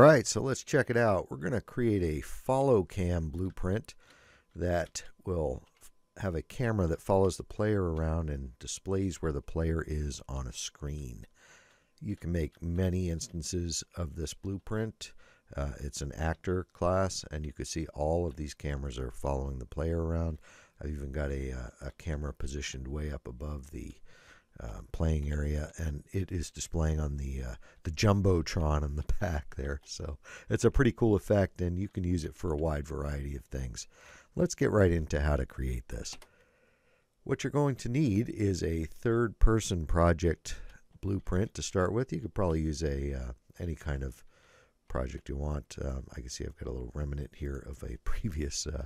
right, so let's check it out. We're going to create a follow cam blueprint that will have a camera that follows the player around and displays where the player is on a screen. You can make many instances of this blueprint. Uh, it's an actor class, and you can see all of these cameras are following the player around. I've even got a, a, uh, a camera positioned way up above the um, playing area, and it is displaying on the uh, the jumbotron in the back there. So it's a pretty cool effect, and you can use it for a wide variety of things. Let's get right into how to create this. What you're going to need is a third-person project blueprint to start with. You could probably use a uh, any kind of project you want. Um, I can see I've got a little remnant here of a previous uh,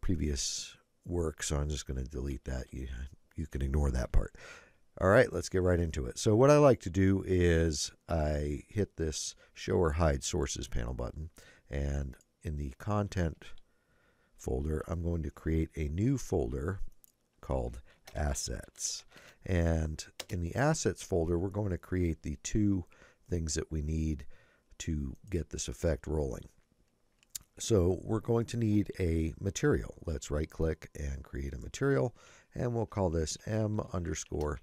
previous work, so I'm just going to delete that. You you can ignore that part. All right, let's get right into it. So what I like to do is I hit this show or hide sources panel button and in the content folder, I'm going to create a new folder called assets. And in the assets folder, we're going to create the two things that we need to get this effect rolling. So we're going to need a material. Let's right click and create a material. And we'll call this M underscore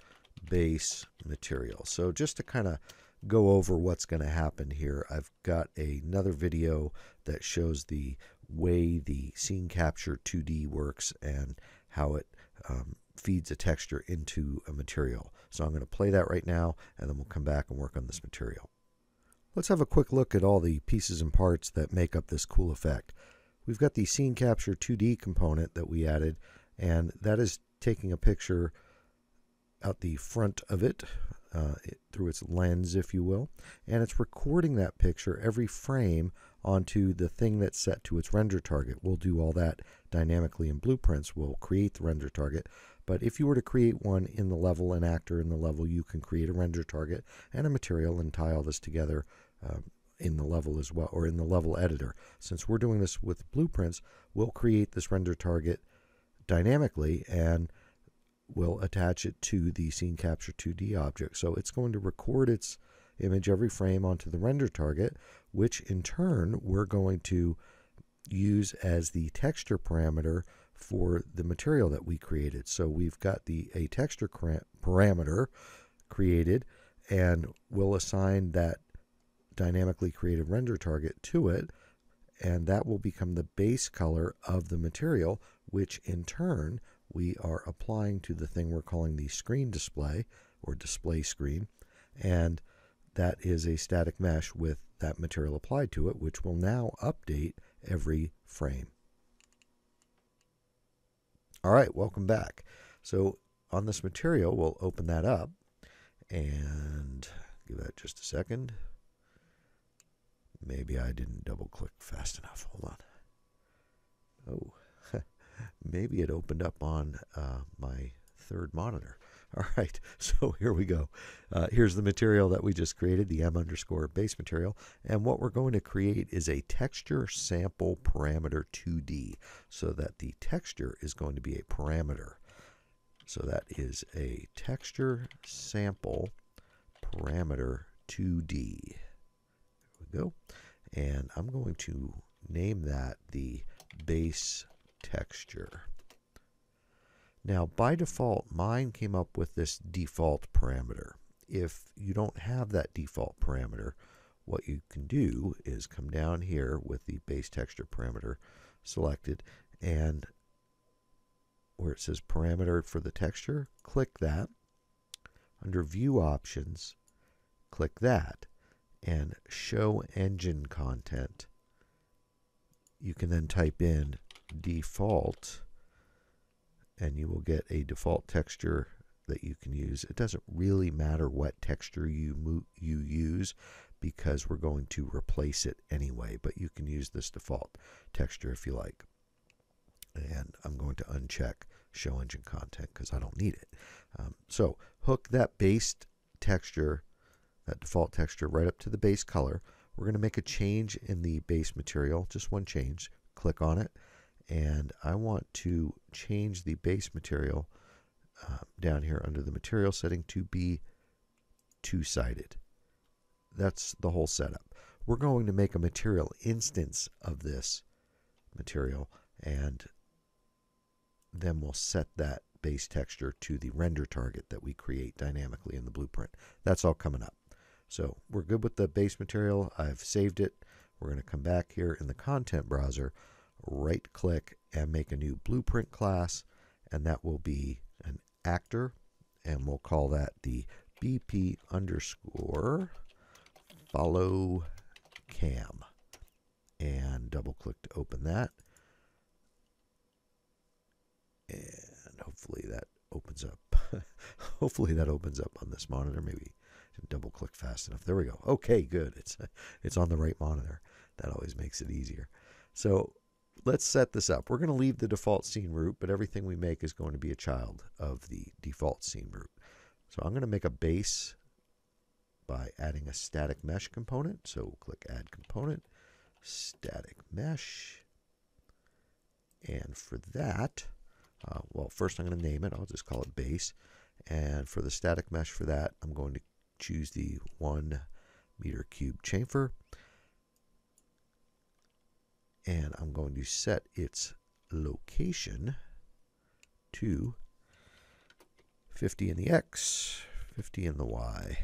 base material. So just to kind of go over what's going to happen here, I've got another video that shows the way the scene capture 2D works and how it um, feeds a texture into a material. So I'm going to play that right now and then we'll come back and work on this material. Let's have a quick look at all the pieces and parts that make up this cool effect. We've got the scene capture 2D component that we added and that is taking a picture out the front of it, uh, it, through its lens, if you will, and it's recording that picture every frame onto the thing that's set to its render target. We'll do all that dynamically in Blueprints. We'll create the render target, but if you were to create one in the level, an actor in the level, you can create a render target and a material and tie all this together um, in the level as well, or in the level editor. Since we're doing this with Blueprints, we'll create this render target dynamically and will attach it to the scene capture 2D object. So it's going to record its image every frame onto the render target, which in turn we're going to use as the texture parameter for the material that we created. So we've got the a texture parameter created and we'll assign that dynamically created render target to it and that will become the base color of the material which in turn we are applying to the thing we're calling the screen display or display screen. And that is a static mesh with that material applied to it, which will now update every frame. All right, welcome back. So on this material, we'll open that up and give that just a second. Maybe I didn't double click fast enough. Hold on. Oh maybe it opened up on uh, my third monitor. All right, so here we go. Uh, here's the material that we just created, the M underscore base material. And what we're going to create is a texture sample parameter 2D so that the texture is going to be a parameter. So that is a texture sample parameter 2D. There we go. And I'm going to name that the base texture. Now, by default, mine came up with this default parameter. If you don't have that default parameter, what you can do is come down here with the base texture parameter selected and where it says parameter for the texture, click that. Under view options, click that and show engine content. You can then type in default and you will get a default texture that you can use. It doesn't really matter what texture you you use because we're going to replace it anyway, but you can use this default texture if you like. And I'm going to uncheck show engine content because I don't need it. Um, so hook that base texture, that default texture, right up to the base color. We're going to make a change in the base material, just one change. Click on it and I want to change the base material uh, down here under the material setting to be two-sided. That's the whole setup. We're going to make a material instance of this material and then we'll set that base texture to the render target that we create dynamically in the blueprint. That's all coming up. So we're good with the base material. I've saved it. We're going to come back here in the content browser right click and make a new blueprint class, and that will be an actor, and we'll call that the BP underscore follow cam. And double click to open that. And hopefully that opens up. hopefully that opens up on this monitor. Maybe double click fast enough. There we go. Okay, good. It's it's on the right monitor. That always makes it easier. So let's set this up. We're going to leave the default scene root, but everything we make is going to be a child of the default scene root. So I'm going to make a base by adding a static mesh component. So click add component, static mesh. And for that, uh, well, first I'm going to name it. I'll just call it base. And for the static mesh for that, I'm going to choose the one meter cube chamfer and I'm going to set its location to 50 in the X, 50 in the Y,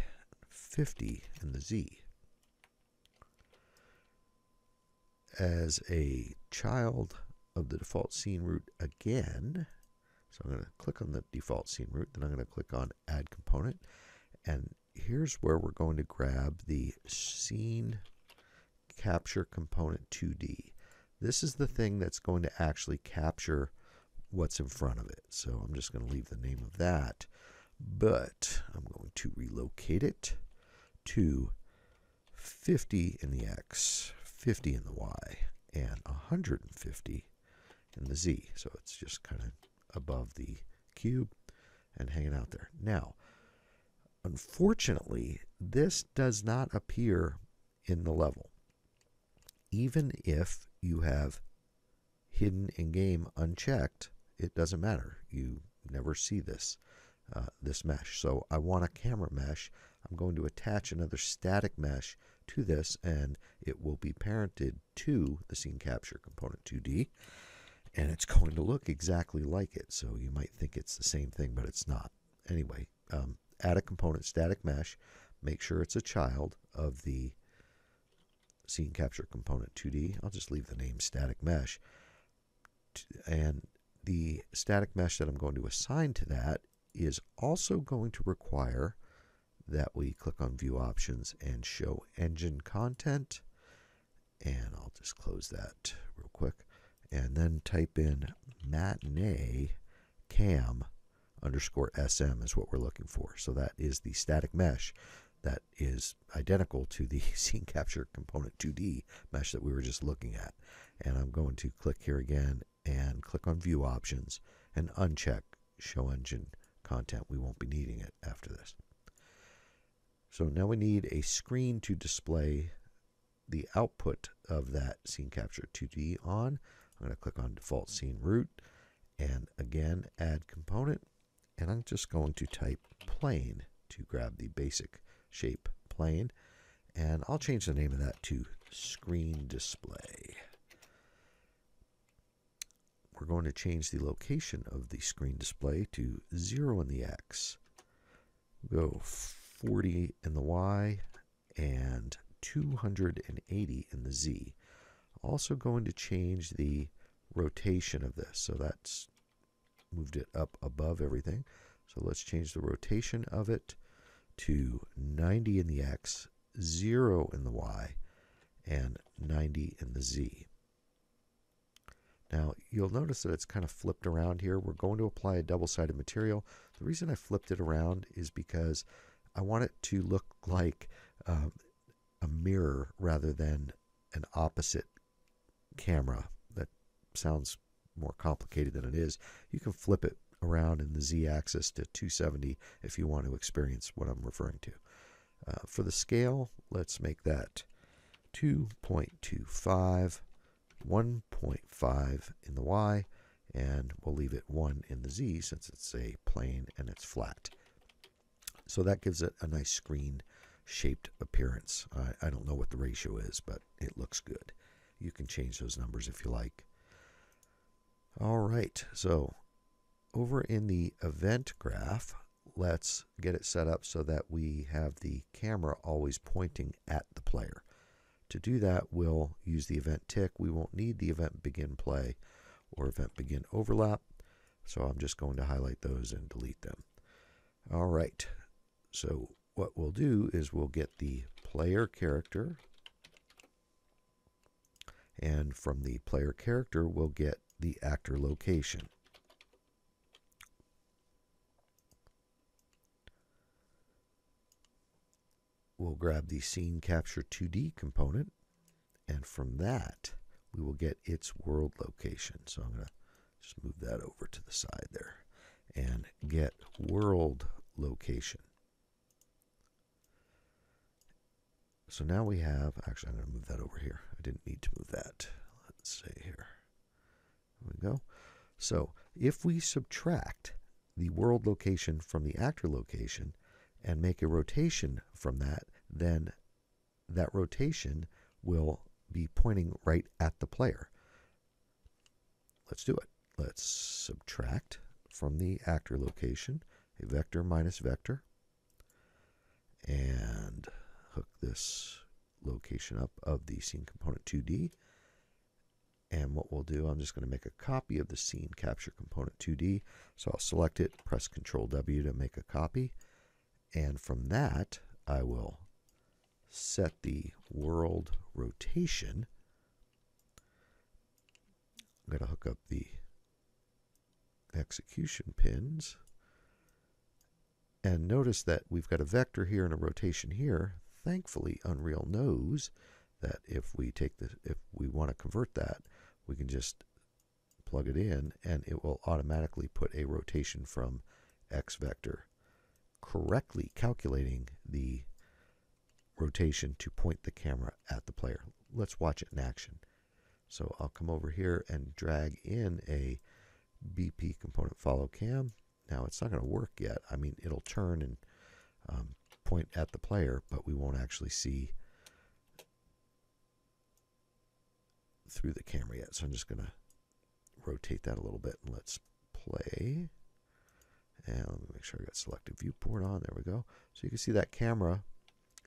50 in the Z. As a child of the default scene root again, so I'm going to click on the default scene root, then I'm going to click on add component, and here's where we're going to grab the scene capture component 2D. This is the thing that's going to actually capture what's in front of it. So I'm just going to leave the name of that, but I'm going to relocate it to 50 in the X, 50 in the Y, and 150 in the Z. So it's just kind of above the cube and hanging out there. Now, unfortunately, this does not appear in the level. Even if you have hidden in game unchecked, it doesn't matter. You never see this uh, this mesh. So I want a camera mesh. I'm going to attach another static mesh to this and it will be parented to the scene capture component 2D and it's going to look exactly like it. So you might think it's the same thing, but it's not. Anyway, um, add a component static mesh, make sure it's a child of the scene capture component 2D. I'll just leave the name static mesh. And the static mesh that I'm going to assign to that is also going to require that we click on view options and show engine content. And I'll just close that real quick. And then type in matinee cam underscore SM is what we're looking for. So that is the static mesh that is identical to the scene capture component 2D mesh that we were just looking at. And I'm going to click here again and click on view options and uncheck show engine content. We won't be needing it after this. So now we need a screen to display the output of that scene capture 2D on. I'm going to click on default scene root and again add component and I'm just going to type plane to grab the basic shape plane. And I'll change the name of that to screen display. We're going to change the location of the screen display to 0 in the X. Go 40 in the Y and 280 in the Z. Also going to change the rotation of this. So that's moved it up above everything. So let's change the rotation of it to 90 in the x, 0 in the y, and 90 in the z. Now, you'll notice that it's kind of flipped around here. We're going to apply a double-sided material. The reason I flipped it around is because I want it to look like um, a mirror rather than an opposite camera. That sounds more complicated than it is. You can flip it around in the z axis to 270 if you want to experience what I'm referring to. Uh, for the scale, let's make that 2.25, 1.5 in the y, and we'll leave it 1 in the z since it's a plane and it's flat. So that gives it a nice screen shaped appearance. I, I don't know what the ratio is, but it looks good. You can change those numbers if you like. All right, so over in the event graph, let's get it set up so that we have the camera always pointing at the player. To do that, we'll use the event tick. We won't need the event begin play or event begin overlap. So I'm just going to highlight those and delete them. All right. So what we'll do is we'll get the player character. And from the player character, we'll get the actor location. we'll grab the scene capture 2D component, and from that, we will get its world location. So I'm going to just move that over to the side there and get world location. So now we have, actually, I'm going to move that over here. I didn't need to move that. Let's say here. There we go. So if we subtract the world location from the actor location, and make a rotation from that, then that rotation will be pointing right at the player. Let's do it. Let's subtract from the actor location a vector minus vector and hook this location up of the scene component 2D. And what we'll do, I'm just going to make a copy of the scene capture component 2D. So I'll select it, press Control W to make a copy. And from that, I will set the world rotation. I'm going to hook up the execution pins. And notice that we've got a vector here and a rotation here. Thankfully, Unreal knows that if we take the if we want to convert that, we can just plug it in and it will automatically put a rotation from x vector correctly calculating the rotation to point the camera at the player. Let's watch it in action. So I'll come over here and drag in a BP component follow cam. Now it's not going to work yet. I mean, it'll turn and um, point at the player, but we won't actually see through the camera yet. So I'm just going to rotate that a little bit and let's play. And let me make sure I got selective viewport on. There we go. So you can see that camera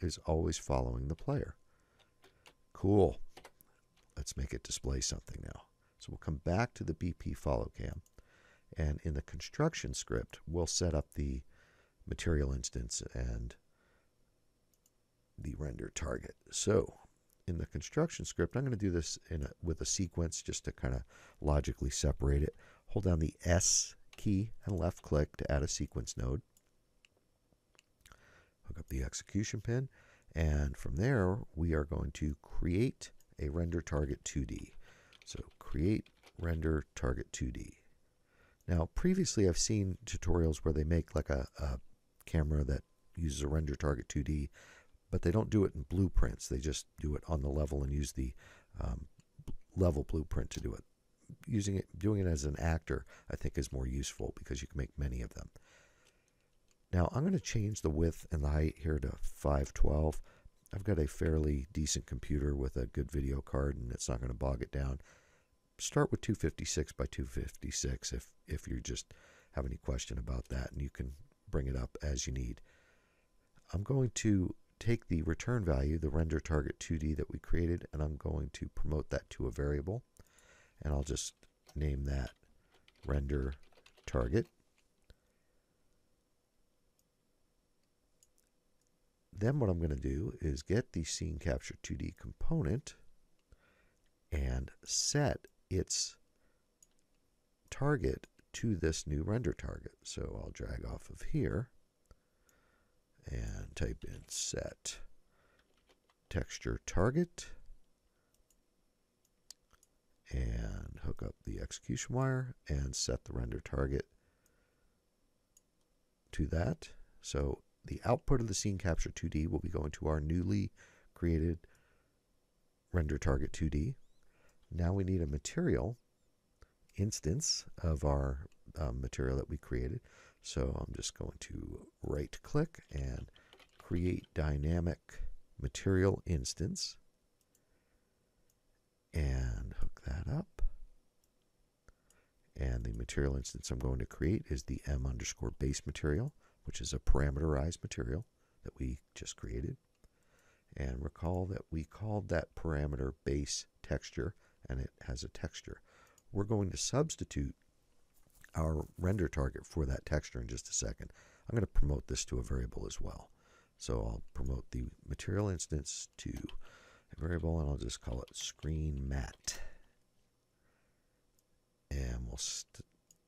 is always following the player. Cool. Let's make it display something now. So we'll come back to the BP follow cam. And in the construction script, we'll set up the material instance and the render target. So in the construction script, I'm going to do this a, with a sequence just to kind of logically separate it. Hold down the S key and left click to add a sequence node. Hook up the execution pin, and from there we are going to create a render target 2D. So create render target 2D. Now previously I've seen tutorials where they make like a, a camera that uses a render target 2D, but they don't do it in blueprints. They just do it on the level and use the um, level blueprint to do it using it, doing it as an actor, I think is more useful because you can make many of them. Now I'm going to change the width and the height here to 512. I've got a fairly decent computer with a good video card and it's not going to bog it down. Start with 256 by 256 if, if you just have any question about that and you can bring it up as you need. I'm going to take the return value, the render target 2D that we created, and I'm going to promote that to a variable and I'll just name that render target. Then what I'm going to do is get the scene capture 2D component and set its target to this new render target. So I'll drag off of here and type in set texture target and hook up the execution wire and set the render target to that. So the output of the scene capture 2D will be going to our newly created render target 2D. Now we need a material instance of our um, material that we created. So I'm just going to right click and create dynamic material instance. And and the material instance I'm going to create is the m underscore base material, which is a parameterized material that we just created. And recall that we called that parameter base texture, and it has a texture. We're going to substitute our render target for that texture in just a second. I'm going to promote this to a variable as well. So I'll promote the material instance to a variable, and I'll just call it screen mat and we'll st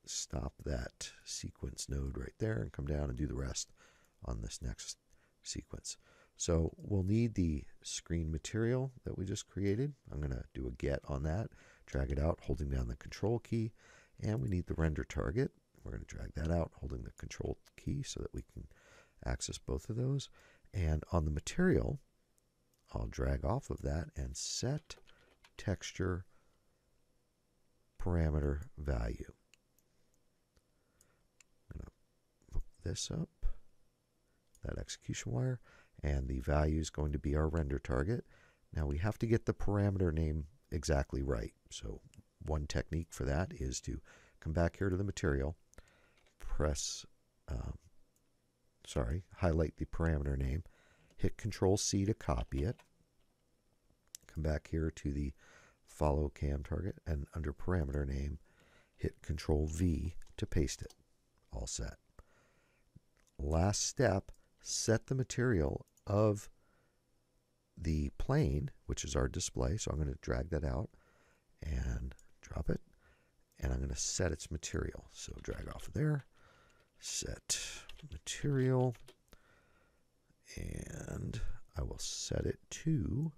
stop that sequence node right there and come down and do the rest on this next sequence. So we'll need the screen material that we just created. I'm going to do a get on that, drag it out, holding down the control key, and we need the render target. We're going to drag that out, holding the control key so that we can access both of those. And on the material, I'll drag off of that and set texture parameter value. I'm going to hook this up, that execution wire, and the value is going to be our render target. Now we have to get the parameter name exactly right. So one technique for that is to come back here to the material, press, um, sorry, highlight the parameter name, hit Control C to copy it, come back here to the follow cam target, and under parameter name, hit Control V to paste it. All set. Last step, set the material of the plane, which is our display. So I'm going to drag that out and drop it. And I'm going to set its material. So drag off of there, set material, and I will set it to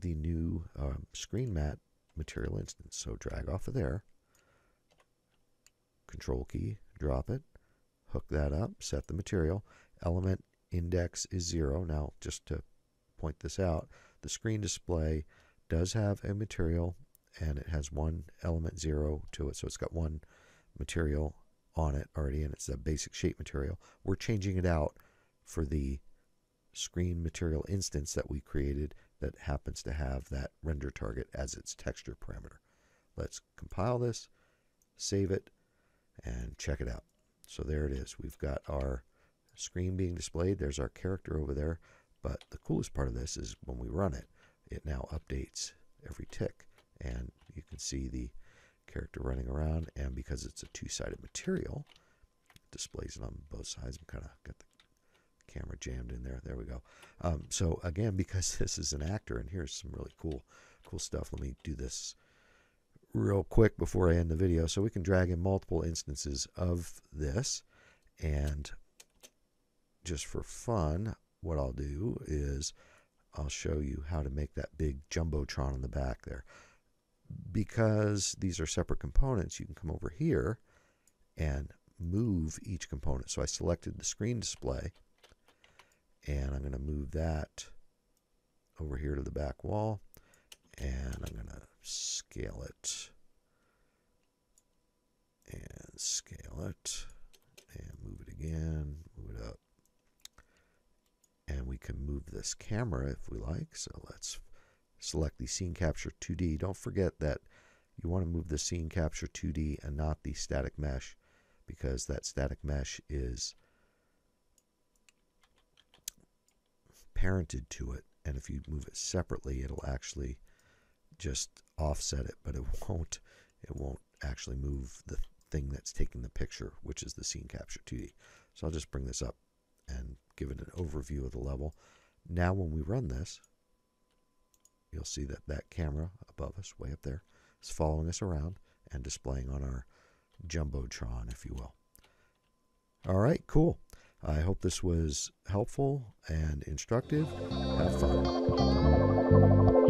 the new um, screen mat material instance. So drag off of there, control key, drop it, hook that up, set the material. Element index is zero. Now, just to point this out, the screen display does have a material and it has one element zero to it. So it's got one material on it already and it's a basic shape material. We're changing it out for the screen material instance that we created that happens to have that render target as its texture parameter. Let's compile this, save it, and check it out. So there it is. We've got our screen being displayed. There's our character over there. But the coolest part of this is when we run it, it now updates every tick. And you can see the character running around. And because it's a two-sided material, it displays it on both sides. i kind of got the camera jammed in there. There we go. Um, so again, because this is an actor, and here's some really cool, cool stuff. Let me do this real quick before I end the video. So we can drag in multiple instances of this. And just for fun, what I'll do is I'll show you how to make that big Jumbotron in the back there. Because these are separate components, you can come over here and move each component. So I selected the screen display and I'm going to move that over here to the back wall and I'm going to scale it and scale it and move it again, move it up. And we can move this camera if we like. So let's select the scene capture 2D. Don't forget that you want to move the scene capture 2D and not the static mesh because that static mesh is parented to it. And if you move it separately, it'll actually just offset it, but it won't it won't actually move the thing that's taking the picture, which is the scene capture 2D. So I'll just bring this up and give it an overview of the level. Now when we run this, you'll see that that camera above us, way up there, is following us around and displaying on our Jumbotron, if you will. All right, cool. I hope this was helpful and instructive. Have fun.